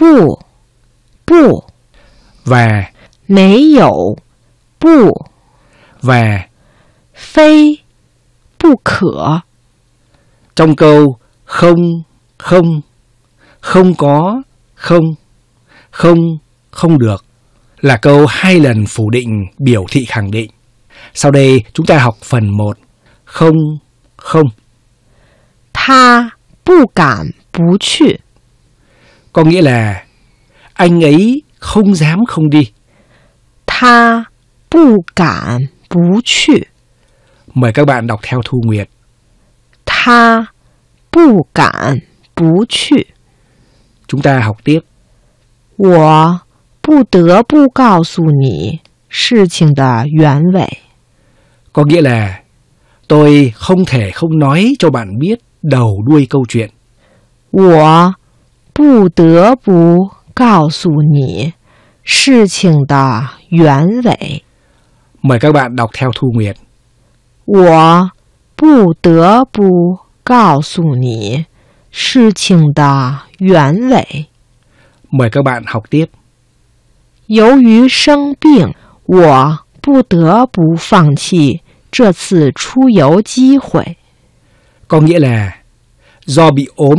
bù, bù, và mấy dậu bù, và phi bu khở. Trong câu không không không có không không không được là câu hai lần phủ định biểu thị khẳng định. Sau đây chúng ta học phần 1. Không không. Ta bu cảm bu chu. Có nghĩa là anh ấy không dám không đi. Tha bù cảm bù chư. Mời các bạn đọc theo Thu Nguyệt. Tha bù cảm bù chư. Chúng ta học tiếp. 我不得不告诉你事情的原委。Có nghĩa là tôi không thể không nói cho bạn biết đầu đuôi câu chuyện. 我不得不告诉你事情的原委。Mời các bạn đọc theo Thu Nguyệt. 我不得不告诉你事情的原委。Mời các bạn học tiếp. 由于生病，我不得不放弃这次出游机会。Có nghĩa là do bị ốm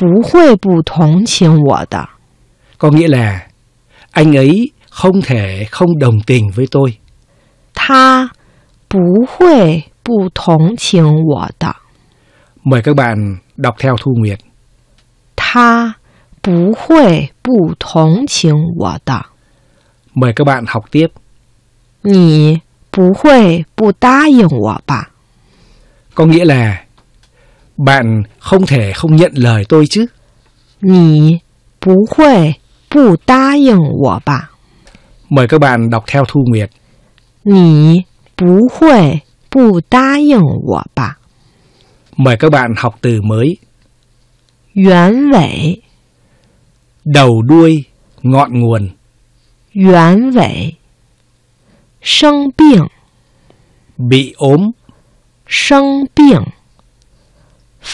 不会不同情我的。Có nghĩa là anh ấy không thể không đồng tình với tôi. 他不会不同情我的。Mời các bạn đọc theo Thu Nguyệt. 他不会不同情我的。Mời các bạn học tiếp. 你不会不答应我吧？Có nghĩa là bạn không thể không nhận lời tôi chứ? 你不会不答应我吧? Mời các bạn đọc theo Thu Nguyệt. 你不会不答应我吧? Mời các bạn học từ mới. 原委 đầu đuôi, ngọn nguồn. 原委生病 bị ốm. 生病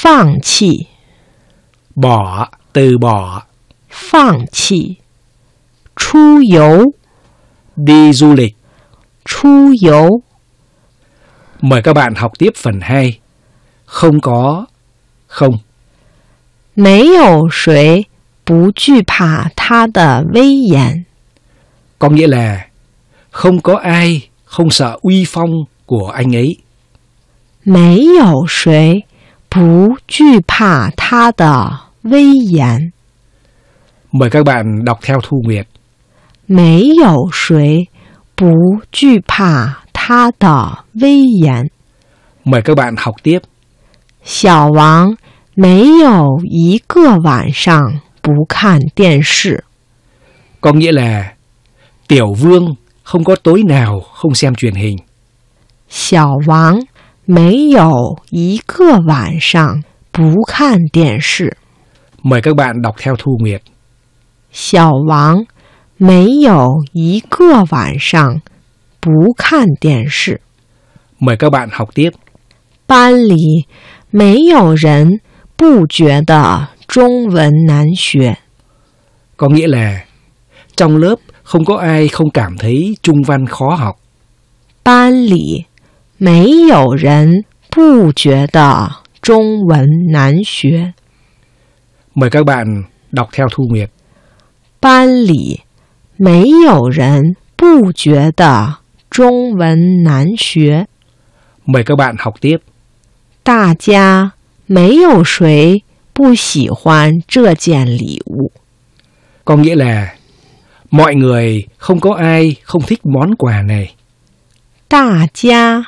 放弃 bỏ từ bỏ 放弃出游 đi du lịch 出游 Mời các bạn học tiếp phần 2 Không có Không 没有谁不惧怕他的威严 Có nghĩa là Không có ai không sợ uy phong của anh ấy 没有谁 Mời các bạn đọc theo Thu Nguyệt. Mời các bạn học tiếp. 小王没有一个晚上不看电视。Có nghĩa là Tiểu Vương không có tối nào không xem truyền hình. 小王。没有一个晚上不看电视。Mời các bạn đọc theo Thu Nguyệt. 小王没有一个晚上不看电视。Mời các bạn học tiếp. 班里没有人不觉得中文难学。Có nghĩa là trong lớp không có ai không cảm thấy trung văn khó học. Ban lý 没有人不觉得中文难学。Mời các bạn đọc theo Thu Nguyệt. 班里没有人不觉得中文难学。Mời các bạn học tiếp. 大家没有谁不喜欢这件礼物。Có nghĩa là mọi người không có ai không thích món quà này. 大家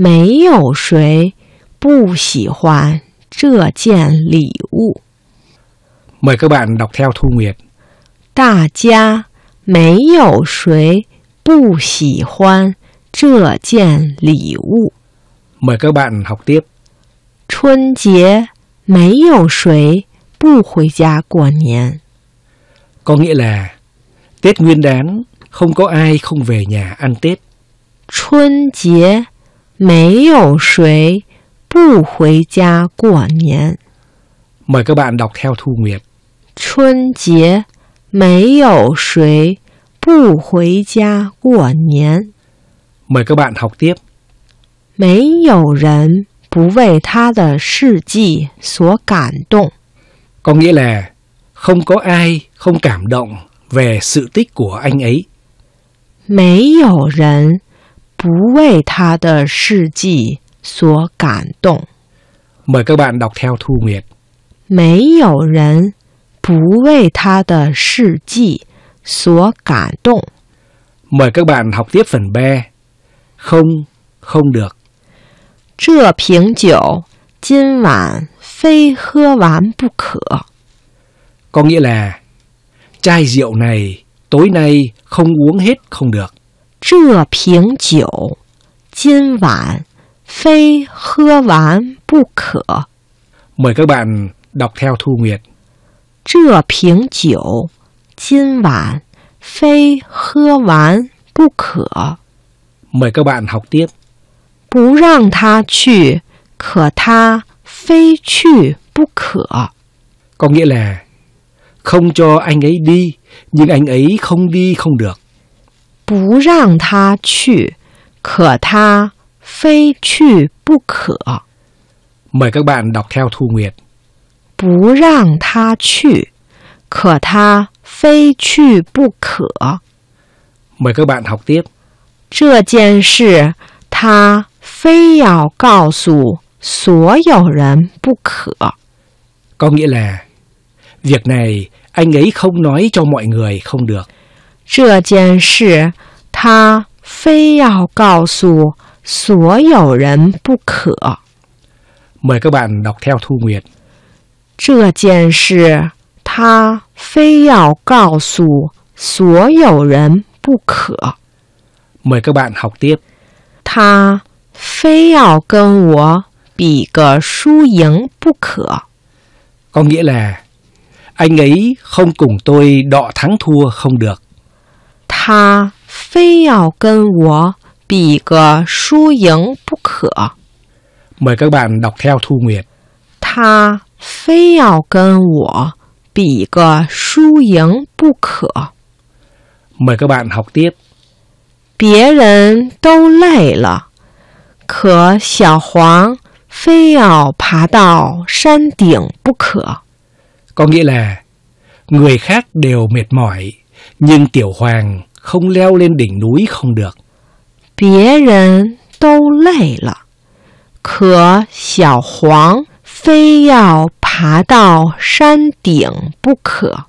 没有谁不喜欢这件礼物。Mời các bạn đọc theo Thu Nguyệt. 大家没有谁不喜欢这件礼物。Mời các bạn học tiếp. 春节没有谁不回家过年。Có nghĩa là Tết Nguyên đán không có ai không về nhà ăn Tết. 春节没有谁不回家过年。Mời các bạn đọc theo Thu Nguyệt. 春节没有谁不回家过年。Mời các bạn học tiếp. 没有人不为他的事迹所感动。Có nghĩa là không có ai không cảm động về sự tích của anh ấy. 没有人不为他的事迹所感动。Mời các bạn đọc theo Thu Nguyệt. 没有人不为他的事迹所感动。Mời các bạn học tiếp phần B. Không, không được. 这瓶酒今晚非喝完不可。Có nghĩa là chai rượu này tối nay không uống hết không được. 这瓶酒今晚非喝完不可。Mời các bạn đọc theo Thu Nguyệt. 这瓶酒今晚非喝完不可。Mời các bạn học tiếp. 不让他去，可他非去不可。Có nghĩa là không cho anh ấy đi, nhưng anh ấy không đi không được. 不让他去，可他非去不可。Mời các bạn đọc theo Thu Nguyệt. 不让他去，可他非去不可。Mời các bạn học tiếp. 这件事他非要告诉所有人不可。Có nghĩa là việc này anh ấy không nói cho mọi người không được. 这件事他非要告诉所有人不可。Mời các bạn đọc theo Thu Nguyệt. 这件事他非要告诉所有人不可。Mời các bạn học tiếp. 他非要跟我比个输赢不可。Có nghĩa là anh ấy không cùng tôi đọ thắng thua không được. 他非要跟我比个输赢不可。Mời các bạn đọc theo Thu Nguyệt. 他非要跟我比个输赢不可。Mời các bạn học tiếp. 别人都累了，可小黄非要爬到山顶不可。Có nghĩa là người khác đều mệt mỏi, nhưng Tiểu Hoàng không leo lên đỉnh núi không được. 别人都累了，可小黄非要爬到山顶不可。